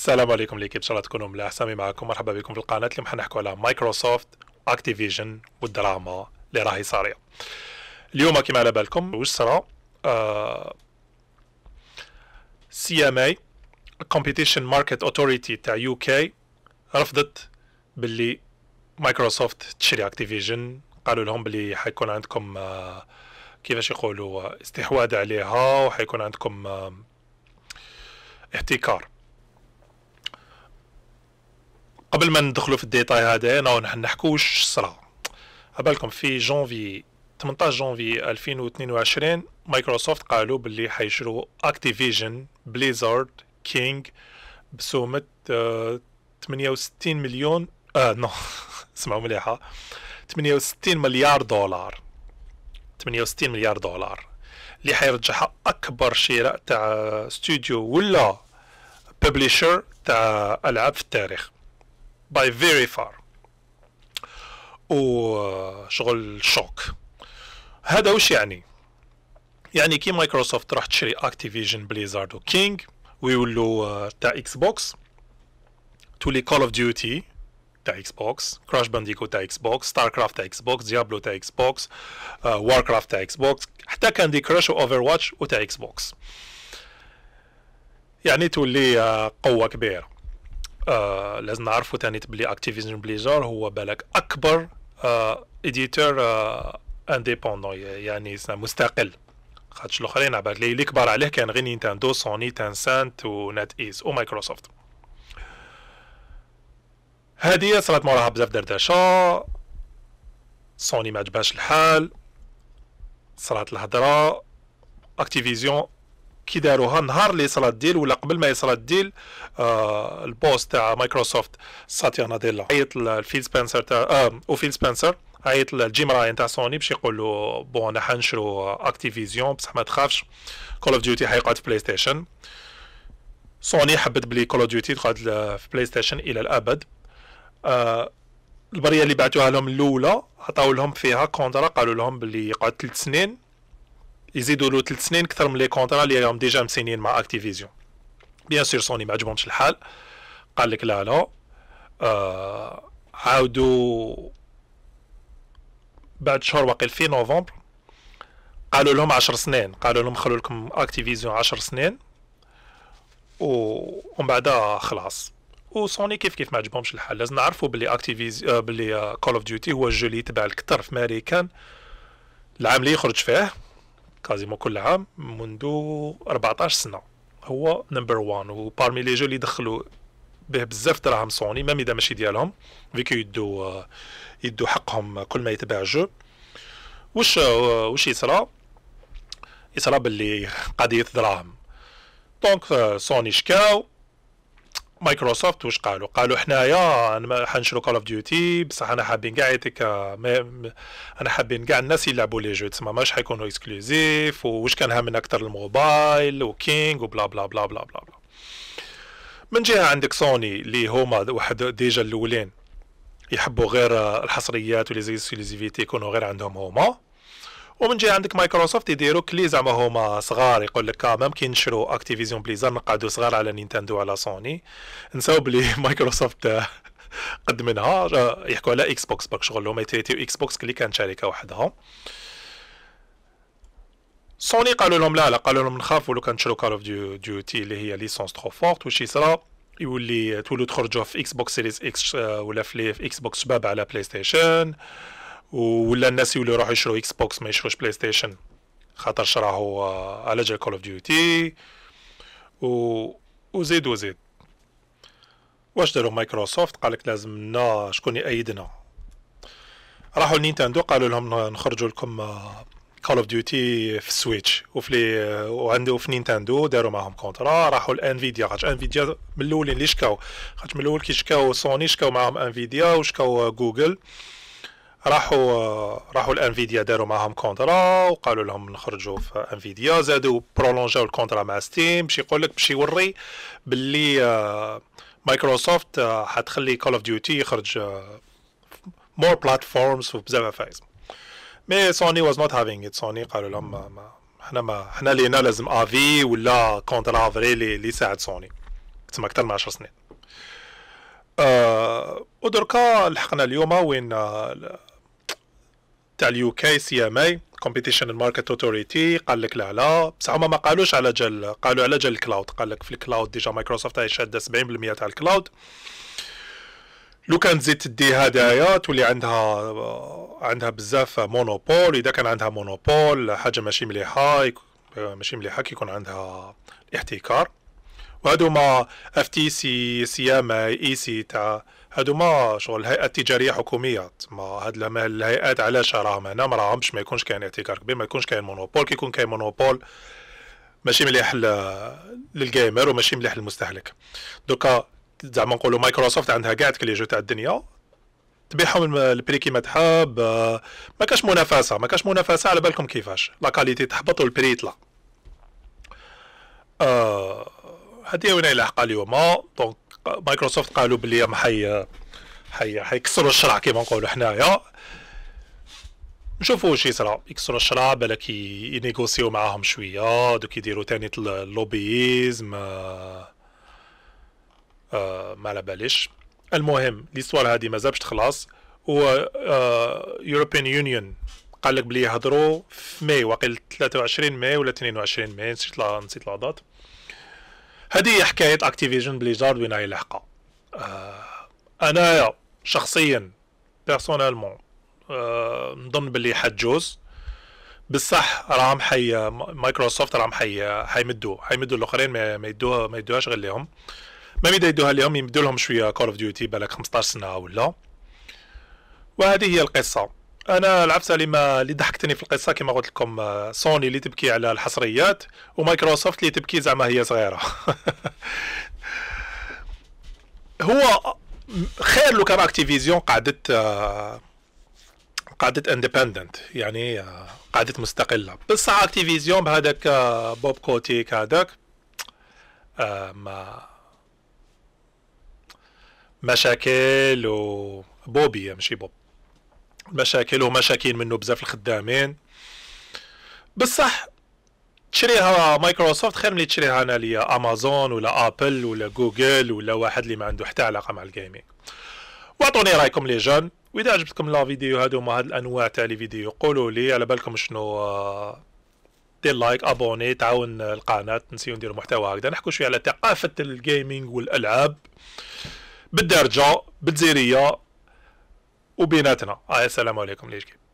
السلام عليكم ليكيب ان شاء الله تكونوا ملاح سامي معكم مرحبا بكم في القناه اليوم حنحكوا على مايكروسوفت اكتيفيجن والدراما اللي راهي صاريه اليوم كما على بالكم واش صرا سي ام اي كومبيتيشن ماركت اوثوريتي تاع يو كي رفضت باللي مايكروسوفت تشري اكتيفيجن قالوا لهم باللي حيكون عندكم آه، كيفاش يقولوا استحواذ عليها وحيكون عندكم آه احتكار قبل ما ندخلوا في الديتاي هذا انا نحكوا واش صرا عبالكم في جونفي 18 جونفي 2022 مايكروسوفت قالوا باللي حيشرو اكتيفيجن بليزارد كينج بسومة 68 آه، مليون اه نو اسمعوا مليحة 68 مليار دولار 68 مليار دولار اللي حيرجعها اكبر شراء تاع استوديو ولا ببليشر تاع العاب في التاريخ باي فيري فار وشغل شوك هذا وش يعني يعني كي مايكروسوفت راح تشري اكتيفيجن بليزارد وكينج ويولوا تاع اكس بوكس تولي كول اوف ديوتي تاع اكس بوكس كراش بانديكو تاع اكس بوكس ستار كرافت تاع اكس بوكس ديابلو تاع اكس بوكس وار كرافت تاع اكس بوكس حتى كاندي كراش اوفر واتش وتاع اكس بوكس يعني تولي آه، قوه كبيره آه، لازم نعرفوا تاني بلي اكتيفيزن بليزار هو بالك اكبر اديتور آه، انديبوندون آه، يعني مستقل خاطش الاخرين على بالك اللي كبار عليه كان غير نينتاندو سوني تانسانت ونت ايز ومايكروسوفت هادي صارت موراها بزاف دردشة سوني ما عجبهاش الحال صرات الهضرة اكتيفيزيون كي داروها نهار اللي صرات ديل ولا قبل ما يصرات ديل آه البوس تاع مايكروسوفت ساتيا ناديلا عيط لفيل سبنسر تاع آه وفيل سبنسر عيط لجيم راين تاع سوني باش يقول له بون حنشرو اكتيفيزيون بصح ما تخافش كول اوف ديوتي حيقعد في بلاي ستيشن سوني حبت بلي كول اوف ديوتي تقعد في بلاي ستيشن الى الابد آه البريه اللي بعتوها لهم الاولى عطاو لهم فيها كونترا قالوا لهم بلي يقعد ثلاث سنين يزيدوا له ثلاث سنين اكثر من لي كونترا اللي راهم ديجا مسينين مع اكتيفيزيون بيان سور سوني ما عجبهمش الحال قال لك لا لا آه عاودوا بعد شهر واقيل في نوفمبر قالوا لهم عشر سنين قالوا لهم خلوا لكم اكتيفيزيون عشر سنين و... ومن بعد خلاص وسوني كيف كيف ما عجبهمش الحال لازم نعرفوا بلي اكتيفيز آه، بلي كول اوف ديوتي هو الجو اللي يتباع الكثر في امريكان العام اللي يخرج فيه كازيمو كل عام منذ 14 سنه هو نمبر وان وبارمي لي جو اللي دخلوا به بزاف دراهم سوني ميم اذا ماشي ديالهم فيكو يدو يدو حقهم كل ما يتباع جو واش واش يصرى يصرى باللي قضيه دراهم دونك سوني euh, شكاو مايكروسوفت واش قالوا قالوا حنايا حنشرو كول اوف ديوتي بصح انا حابين كاع يعطيك انا حابين كاع الناس يلعبوا لي جو تسمى ماش حيكونوا اكسكلوزيف وش كان هامن اكثر الموبايل وكينغ وبلا بلا بلا بلا بلا بلا من جهه عندك سوني اللي هما واحد ديجا الاولين يحبوا غير الحصريات ولي زيكسكلوزيفيتي يكونوا غير عندهم هما ومن جهه عندك مايكروسوفت يديروا كلي زعما هما صغار يقول لك آه، كامام كي نشرو اكتيفيزيون بليزر نقعدوا صغار على نينتندو على سوني نساو بلي مايكروسوفت آه، قد منها آه، يحكوا على اكس بوكس برك شغل هما يتريتيو اكس بوكس كلي كانت شركه وحدها سوني قالوا لهم لا لا قالوا لهم نخافوا لو كان تشرو كار اوف ديوتي اللي هي ليسونس ترو فورت وشي صرا يولي تولو تخرجوا في اكس بوكس سيريز اكس ولا في اكس بوكس شباب على بلاي ستيشن ولا الناس يولوا يروحوا يشرو اكس بوكس ما يشروش بلاي ستيشن خاطر شراهو آه، على جال كول اوف ديوتي و وزيد وزيد واش داروا مايكروسوفت قالك لازم نا شكون يأيدنا راحوا لنينتندو قالوا لهم نخرجوا لكم كول اوف ديوتي في السويتش وفي لي آه، في نينتندو داروا معاهم كونترا راحوا لانفيديا خاطش انفيديا من الاولين اللي شكاو خاطش من الاول كي شكاو سوني شكاو معاهم انفيديا وشكاو جوجل آه، راحوا راحوا لانفيديا داروا معاهم كونترا وقالوا لهم نخرجوا في انفيديا زادوا برولونجاو الكونترا مع ستيم باش يقول لك باش يوري باللي مايكروسوفت آه، آه، حتخلي كول اوف ديوتي يخرج مور بلاتفورمز بزاف فايز مي سوني واز نوت هافينغ ات سوني قالوا لهم ما ما حنا ما حنا لينا لازم افي ولا كونترا فري اللي يساعد سوني تسمى اكثر من 10 سنين أه ودركا لحقنا اليوم وين آه، تاع اليو كي سي ام اي كومبيتيشن ماركت اوثوريتي قال لك لا لا بصح هما ما قالوش على جال قالوا على جال الكلاود قال لك في الكلاود ديجا مايكروسوفت هي شاده 70% تاع الكلاود لو كان تزيد تدي هدايا تولي عندها عندها بزاف مونوبول اذا كان عندها مونوبول حاجه ماشي مليحه ماشي مليحه كيكون عندها احتكار وهادو ما اف تي سي سي ام اي سي تاع هادو ما شغل الهيئة التجاريه حكومية ما هاد لما الهيئات علاش راهم هنا ما راهمش ما يكونش كاين احتكار كبير ما يكونش كاين مونوبول كي يكون كاين مونوبول ماشي مليح للجيمر وماشي مليح للمستهلك دوكا زعما نقولوا مايكروسوفت عندها كاع لي جو تاع الدنيا تبيعهم البري كيما تحب آه، ما كاش منافسه ما كاش منافسه على بالكم كيفاش لا كاليتي تحبط والبري يطلع آه، هادي هذه وين الحق اليوم آه، دونك مايكروسوفت قالوا بلي راه حي حي حيكسروا الشرع كيما نقولوا حنايا نشوفوا واش يصرا يكسروا الشرع بالك ينيغوسيو معاهم شويه دوك يديروا تاني اللوبيزم آه آه ما على باليش المهم ليستوار هادي مازال باش تخلص هو يوروبيان يونيون قال لك بلي يهضروا في ماي واقيلا 23 ماي ولا 22 ماي نسيت نسيت لا دات هذه هي حكايه اكتيفيجن بليزارد وين هي لاحقه آه انايا شخصيا بيرسونيلمون آه نظن باللي حتجوز بصح راهم حي مايكروسوفت راهم حي حيمدوا حيمدوا الاخرين ما يدوها ما يدوهاش غير ليهم ما ميدا يدوها ليهم يمدوا لهم شويه كول اوف ديوتي بالك 15 سنه ولا وهذه هي القصه انا العبتها اللي ما اللي ضحكتني في القصه كما قلت لكم سوني اللي تبكي على الحصريات ومايكروسوفت اللي تبكي زعما هي صغيره هو خير لو كان اكتيفيزيون قعدت قعدت اندبندنت يعني قعدت مستقله بصح اكتيفيزيون بهذاك بوب كوتيك هذاك ما مشاكل وبوبي ماشي بوب مشاكل ومشاكل منه بزاف الخدامين بصح تشريها مايكروسوفت خير ملي تشريها انا ليا امازون ولا ابل ولا جوجل ولا واحد اللي ما عنده حتى علاقه مع الجيمنج واعطوني رايكم لي جون واذا عجبتكم لا فيديو هادو ما هاد الانواع تاع لي فيديو قولوا لي على بالكم شنو آه، دير لايك ابوني تعاون القناه نسيو نديرو محتوى هكذا نحكوا شويه على ثقافه الجيمنج والالعاب بالدارجه بالجزيريه وبيناتنا آه السلام عليكم ليش